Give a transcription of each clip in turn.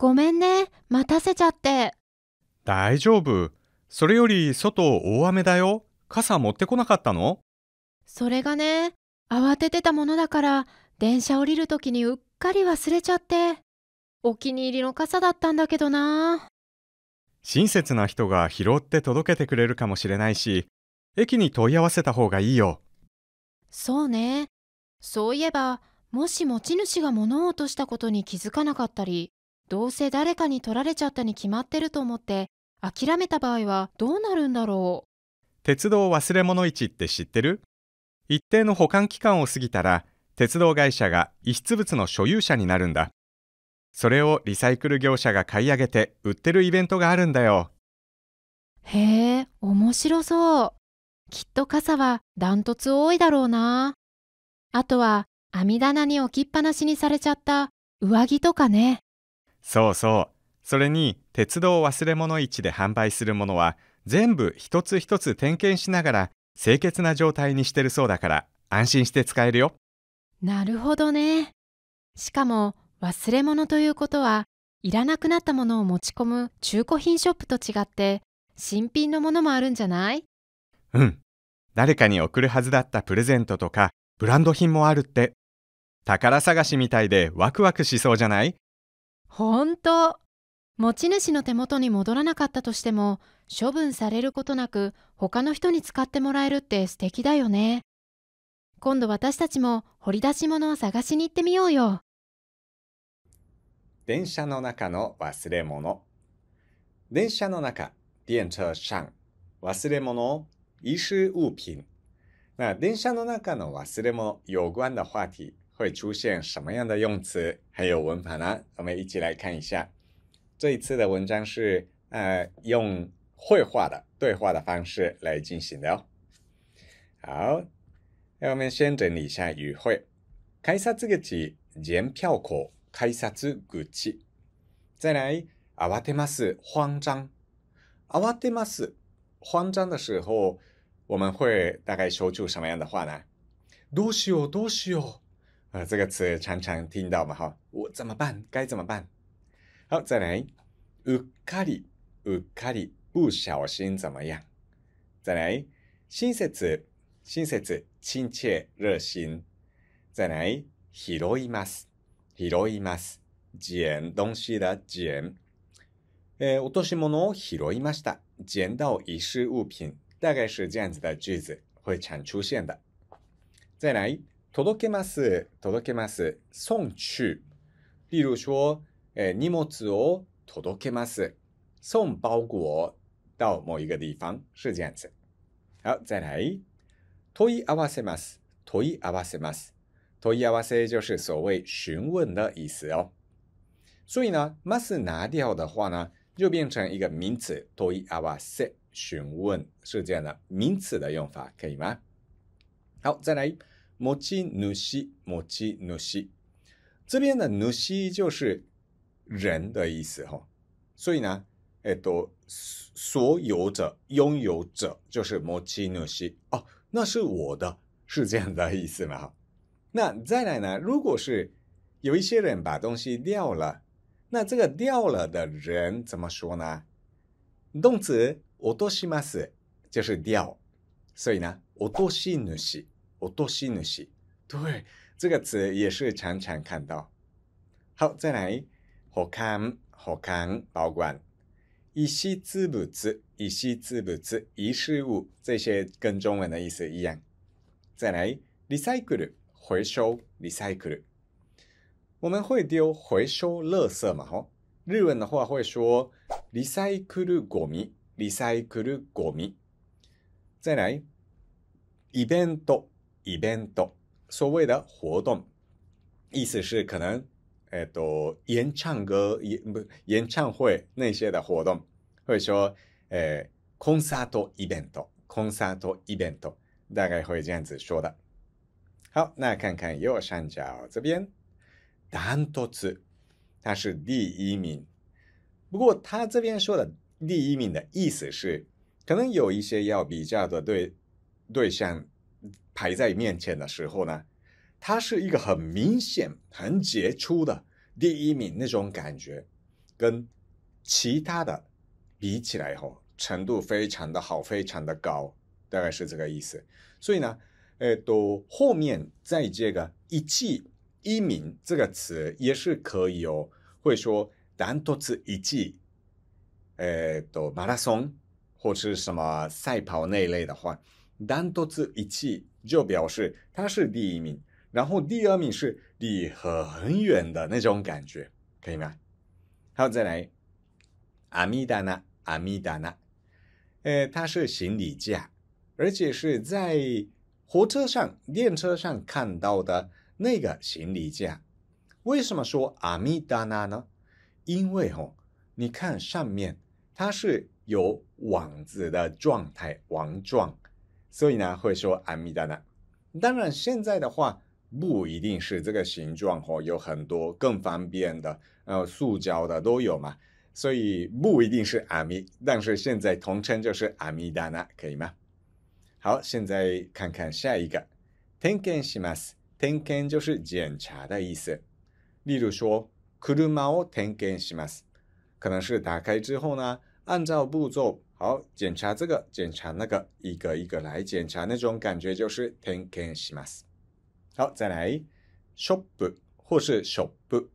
ごめんね、待たせちゃって。大丈夫。それより外大雨だよ。傘持ってこなかったのそれがね、慌ててたものだから、電車降りるときにうっかり忘れちゃって。お気に入りの傘だったんだけどな。親切な人が拾って届けてくれるかもしれないし、駅に問い合わせた方がいいよ。そうね。そういえば、もし持ち主が物を落としたことに気づかなかったり、どうせ誰かに取られちゃったに決まってると思って諦めた場合はどうなるんだろう鉄道忘れ物市って知ってる一定の保管期間を過ぎたら鉄道会社が遺失物の所有者になるんだそれをリサイクル業者が買い上げて売ってるイベントがあるんだよへえ面白そうきっと傘はダントツ多いだろうなあとは網棚に置きっぱなしにされちゃった上着とかねそうそうそれに鉄道忘れ物市で販売するものは全部一つ一つ点検しながら清潔な状態にしてるそうだから安心して使えるよなるほどねしかも忘れ物ということはいらなくなったものを持ち込む中古品ショップと違って新品のものもあるんじゃないうん誰かに送るはずだったプレゼントとかブランド品もあるって宝探しみたいでワクワクしそうじゃない本当持ち主の手元に戻らなかったとしても処分されることなく他の人に使ってもらえるって素敵だよね。今度私たちも掘り出し物を探しに行ってみようよ。電車の中の忘れ物。電車の中、電車上、忘れ物、遺失物品。那電車の中の忘れ物有关的话题，会出现什么样的用词，还有文法呢？我们一起来看一下。这一次的文章是呃，用绘画的对话的方式来进行的哦。好，那我们先整理一下语汇，看一下这个题。前票口开闸，故知再来，慌张。慌张的时候，我们会大概说出什么样的话呢？どうしよう、どうしよう。啊、呃，这个词常常听到嘛哈，我怎么办？该怎么办？好，再来，うっかり、うっかり、不小心怎么样？再来，親切、親切、亲切、热心。再来、拾います、拾います。捡东西的捡。え落とし物を拾いました。捡到遺失物品。大概是这样子的句子会常出现的。再来、届けます、届けます。送去。例如说、えー、荷物を届けます。送包裹到某一个地方。是这样子。好、再来。問い合わせます。問い合わせます。問い合わせ就是所谓询问的意思哦。所以呢，mas 拿掉的话呢，就变成一个名词。問い合わせ。询问是这样的名词的用法，可以吗？好，再来。持ち主、持ち主，这边的“主”就是人的意思哈。所以呢，哎，都所有者、拥有者就是持ち主哦，那是我的，是这样的意思嘛？那再来呢？如果是有一些人把东西掉了，那这个掉了的人怎么说呢？动词落します，就是掉。所以呢，落し主。落とし主。对这个词也是常常看到。好，再来保管保管，遗失物次遗失物遗失物，这些跟中文的意思一样。再来回收回收，我们会丢回收垃圾嘛？吼，日文的话会说リサイクルゴミリサイクルゴミ。再来イベント。event，所谓的活动，意思是可能，哎，都演唱歌演不演唱会那些的活动，会说，哎，concert event，concert event，大概会这样子说的。好，那看看右上角这边，丹托兹，它是第一名。不过他这边说的第一名的意思是，可能有一些要比较的对对象。排在面前的时候呢，它是一个很明显、很杰出的第一名那种感觉，跟其他的比起来，后，程度非常的好，非常的高，大概是这个意思。所以呢，呃，都后面在这个一季一名这个词也是可以哦，会说单独指一季，呃，都马拉松或是什么赛跑那一类的话。单独自一起就表示他是第一名，然后第二名是离很远的那种感觉，可以吗？好，再来阿弥达那阿弥达那，呃，它是行李架，而且是在火车上、电车上看到的那个行李架。为什么说阿弥达那呢？因为哦，你看上面它是有网子的状态，网状。所以呢，会说阿弥达那。当然，现在的话不一定是这个形状哦，有很多更方便的，呃，塑胶的都有嘛。所以不一定是阿弥，但是现在统称就是阿弥达那，可以吗？好，现在看看下一个。点検します。点検就是检查的意思。例如说，車を点検します。可能是打开之后呢，按照步骤。好，检查这个，检查那个，一个一个来检查，那种感觉就是点検します。好，再来ショップ、或是ショップ、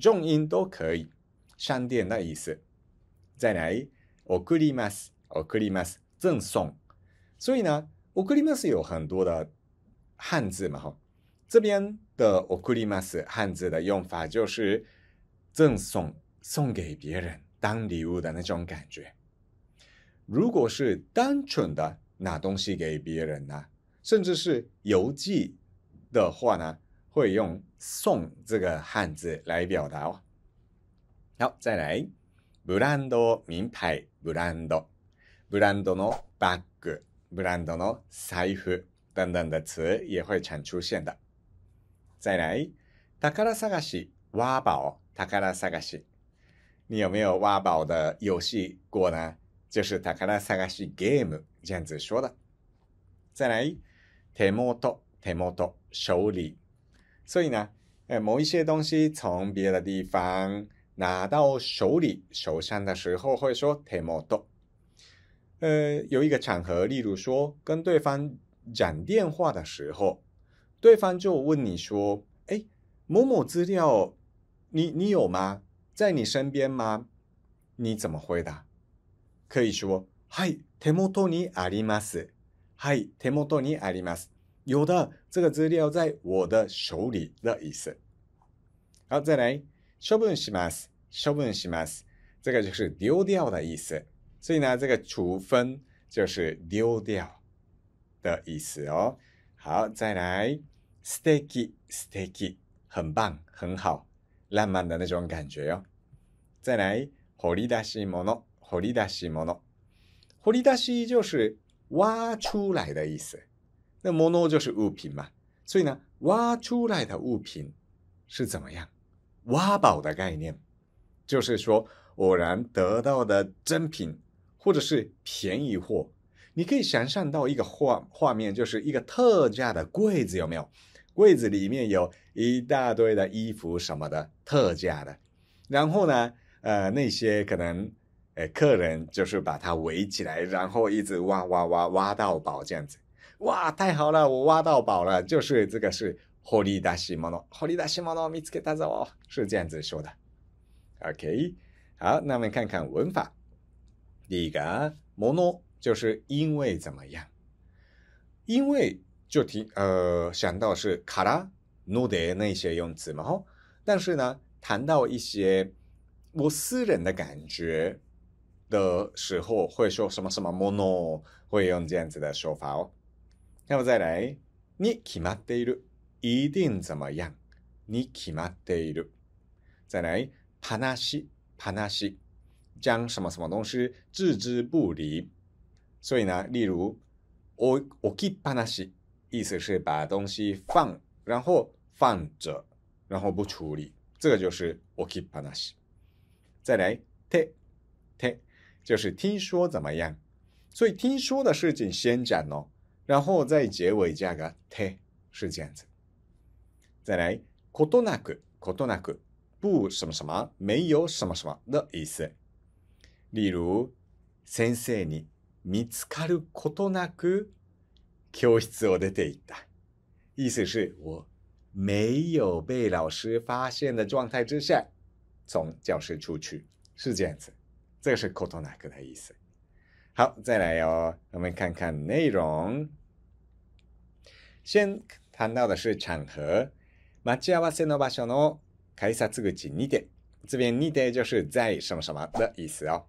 重音都可以，商店的意思。ンディエナス。再来、送ります、送ります、赠送。所以呢，送ります有很多的汉字嘛，哈。这边的送ります汉字的用法就是赠送，送给别人当礼物的那种感觉。如果是单纯的拿东西给别人呢，甚至是邮寄的话呢，会用“送”这个汉字来表达哦。好，再来，品牌名牌，brand，brand 的 bag，brand 等等的词也会常出现的。再来，挖宝，挖宝，挖宝，你有没有挖宝的游戏过呢？就是“宝探し”游戏，じゃんずショーだ。じゃない？手元、手元、手里，所以呢，呃，某一些东西从别的地方拿到手里、手上的时候，会说“手元”。呃，有一个场合，例如说跟对方讲电话的时候，对方就问你说：“哎，某某资料，你你有吗？在你身边吗？”你怎么回答？可以说はい、手元にあります。はい、手元にあります。有的这个资料在我的手里的意思。好，再来，処分します。処分します。这个就是丢掉的意思。所以呢，这个处分就是丢掉的意思哦。好，再来，素敵、素敵，很棒，很好，浪漫的那种感觉哦。再来，掘り出し物。“掘出物”“掘出”就是挖出来的意思。那“物”就是物品嘛，所以呢，挖出来的物品是怎么样？挖宝的概念，就是说偶然得到的珍品或者是便宜货。你可以想象到一个画画面，就是一个特价的柜子，有没有？柜子里面有一大堆的衣服什么的，特价的。然后呢，呃，那些可能。客人就是把它围起来，然后一直挖挖挖挖到宝这样子。哇，太好了，我挖到宝了！就是这个是“掘出物”的“掘出見つけたぞ”，是这样子说的。OK，好，那我们看看文法。第一个“モノ”就是因为怎么样？因为就提呃想到是“卡拉。ので”那些用词嘛。然后，但是呢，谈到一些我私人的感觉。的时候会说什么什么も o 或用じゃんつでしょ、ファ那么再来，你決まっている。いい怎么样？你決まっている。再来、ぱなし、ぱなし。将什么什么东西置之不理。所以呢，例如、おおきぱなし，意思是把东西放，然后放着，然后不处理。这个就是おきぱなし。再来、て、て。就是听说怎么样，所以听说的事情先讲哦，然后再结尾加个 t 是这样子。再来，ことなく、ことなく、不什么什么，没有什么什么的意思。例如，先生に見つかることなく、教室を出て行った，意思是我没有被老师发现的状态之下从教室出去，是这样子。这个是ことなく的意思。好，再来哦，我们看看内容。先谈到的是场合，待ち合わせの場所の改札口にて，这边にて就是在什么什么的意思哦。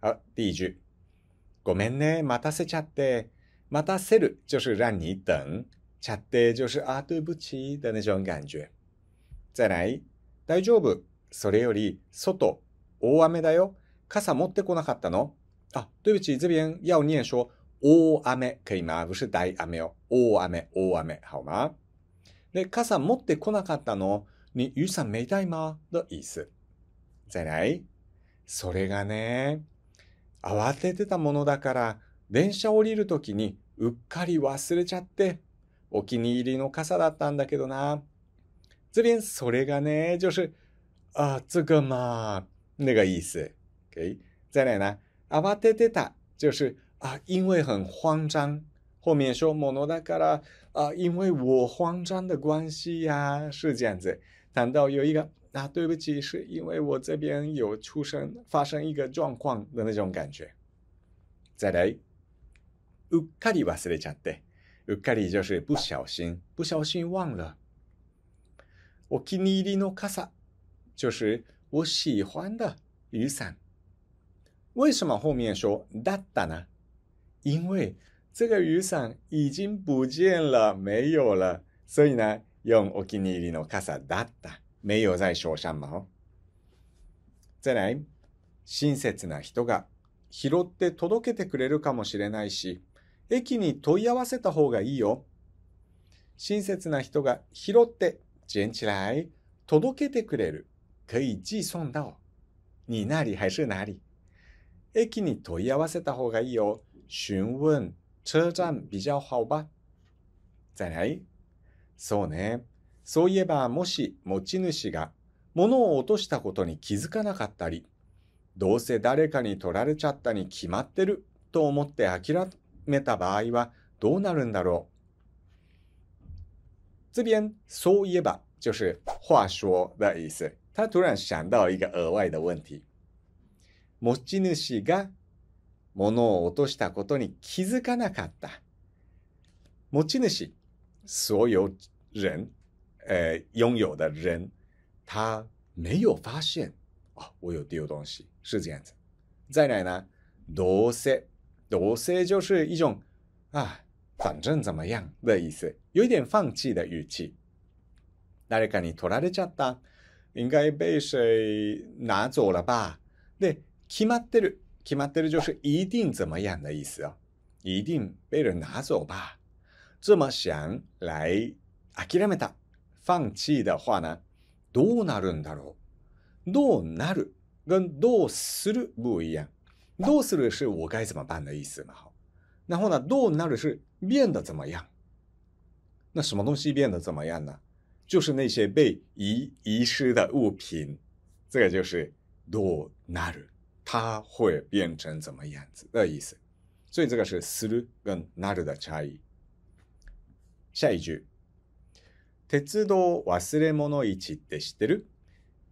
好，第一句，ごめんね、待たせちゃって。待たせる就是让你等，ちゃって就是啊对不起的那种感觉。再来，大丈夫。それより外、大雨だよ。傘持ってこなかったのあ、对不起、这边要念说、大雨可以吗不是大雨よ。大雨、大雨、好吗で、傘持ってこなかったのに、雨伞没带吗の意思。じゃないそれがね、慌ててたものだから、電車降りるときにうっかり忘れちゃって、お気に入りの傘だったんだけどな。这边それがね、就是、あ、这个まあ、那个意思。OK，再来呢？阿巴哒哒哒，就是啊，因为很慌张。后面说莫诺达卡拉啊，因为我慌张的关系呀，是这样子。谈到有一个啊，对不起，是因为我这边有出生发生一个状况的那种感觉？再来，乌卡里瓦斯列恰德，乌卡里就是不小心，不小心忘了。我キニ诺卡萨，就是我喜欢的雨伞。为什么后面说だった呢？因为这个雨伞已经不见了，没有了，所以呢，用お気に入りの傘だった。没有在手上毛。再来、親切な人が拾って届けてくれるかもしれないし、駅に問い合わせた方がいいよ。親切な人が拾って、ジェンチライ、届けてくれる。可以寄送到。你那里还是哪里駅に問い合わせた方がいいよ。询问车站比较好吧じゃないそうね。そういえば、もし持ち主が物を落としたことに気づかなかったり、どうせ誰かに取られちゃったに決まってると思って諦めた場合はどうなるんだろう这边そういえば就是话说的意思。他突然想到一个额外的问题。持ち主が物を落としたことに気づかなかった。持ち主、所有人、えー、拥有的人、他没有发现。啊，我有丢东西，是这样子。再来呢，どうせ，どうせ就是一种あ、反正怎么样的意思，有一点放弃的语气。誰かに取られちゃった，应该被谁拿走了吧？で、決まってる、決まってる就是一定怎么样的意思哦。一定被人拿走吧。这么想来諦めた。ファンチイだファナ。どうなるんだろう？どうなる？がどうする一样。どうする？是我该怎么办的意思嘛？哈。然后呢，どうなる是变得怎么样。那什么东西变得怎么样呢？就是那些被遗遗失的物品。这个就是どうなる。它会变成怎么样子的意思。所以这个是する跟なる的差异。下一句。鉄道忘れ物市って知ってる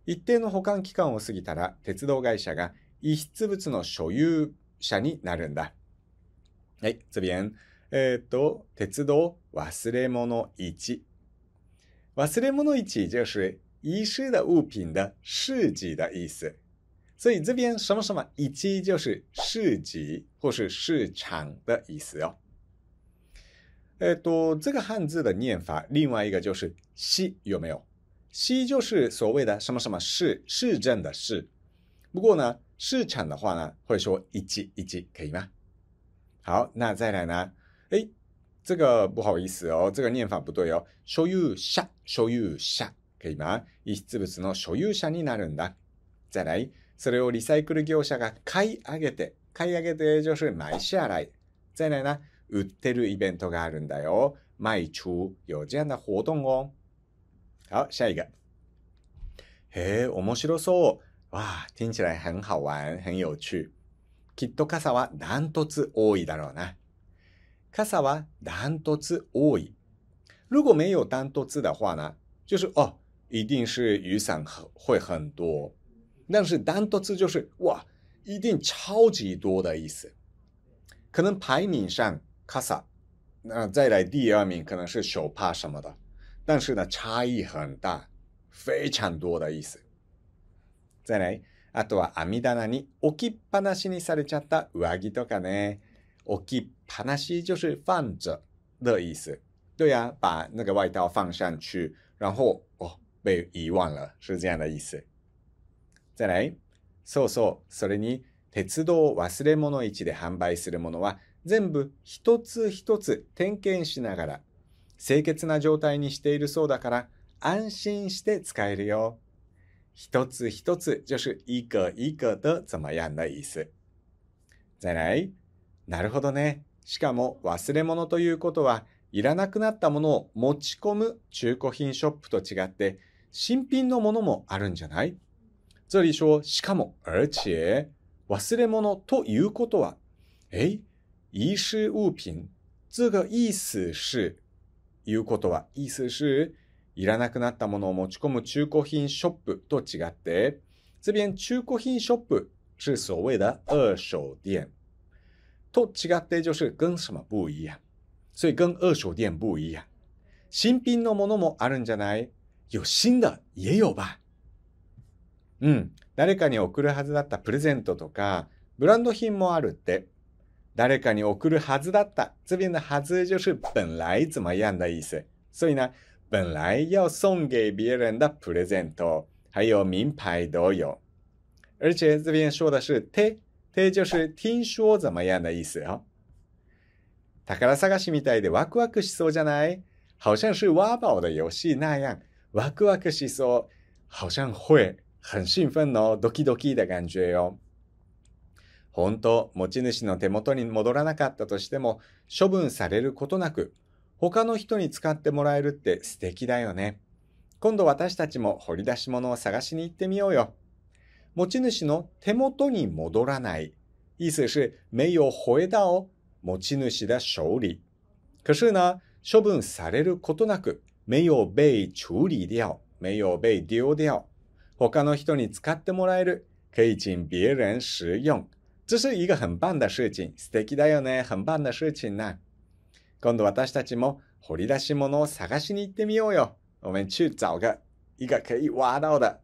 一定の保管期間を過ぎたら鉄道会社が遺失物の所有者になるんだ。はい、这边。えっ、と、鉄道忘れ物市。忘れ物市就是遗失的物品的市集的意思。所以这边什么什么以及就是市级或是市场的意思哦。哎，读这个汉字的念法，另外一个就是市有没有？市就是所谓的什么什么市，市政的市。不过呢，市场的话呢，会说一级一级可以吗？好，那再来呢？哎，这个不好意思哦，这个念法不对哦。所有者，所有者可以吗？遗失物の所有者になるんだ。再来。それをリサイクル業者が買い上げて、買い上げて就是买下来。再来な、売ってるイベントがあるんだよ。卖出有这样的活動を。好，下一个。へえ、面白そう。わあ、听起来很好玩、很有趣。きっと傘は断ントツ多いだろうな。傘は断ントツ多い。如果没有断ントツ的话呢，就是哦，一定是雨伞会很多。但是单多次就是哇，一定超级多的意思，可能排名上 casa，那再来第二名可能是手帕什么的，但是呢差异很大，非常多的意思。再来啊对啊，あみだなに置きっぱなしにされちゃった上着とかね、置きっぱなし就是放着的意思，对呀，把那个外套放上去，然后哦被遗忘了，是这样的意思。じゃないそうそう。それに、鉄道忘れ物市で販売するものは、全部一つ一つ点検しながら、清潔な状態にしているそうだから、安心して使えるよ。一つ一つ就是一个一个的怎么样的意思。じゃないなるほどね。しかも忘れ物ということは、いらなくなったものを持ち込む中古品ショップと違って、新品のものもあるんじゃない这里说しかも而且忘れ物ということは诶遺失物品这个意思是いうことは意思是いらなくなったものを持ち込む中古品ショップと違って这边中古品ショップ是所谓的二手店と違って就是跟什么不一样所以跟二手店不一样新品のものもあるんじゃない有新的也有吧うん。誰かに贈るはずだったプレゼントとか、ブランド品もあるって。誰かに贈るはずだった。这边的はず就是本来怎么样的意思。所以呢，本来要送给别人的 present，还有名牌都有。而且这边说的是 te te 就是听说怎么样的意思哦。宝探しみたいでワクワクしそうじゃない？好像是挖宝的游戏那样，ワクワクしそう，好像会。很兴奋のドキドキだ感じよ。本当、持ち主の手元に戻らなかったとしても、処分されることなく、他の人に使ってもらえるって素敵だよね。今度私たちも掘り出し物を探しに行ってみようよ。持ち主の手元に戻らない。意思是没有回到持ち主的手里。可是呢、処分されることなく、没有被处理掉、没有被丢掉。他の人に使ってもらえる。可以请别人使用。这是一个很棒的事情。素敵だよね。很棒的事情な。今度私たちも掘り出し物を探しに行ってみようよ。我们去找个一个可以挖到的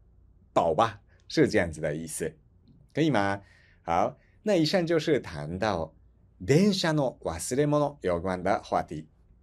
宝吧。是这样子的意思。可以吗好。那以上就是谈到電車の忘れ物有关的话题。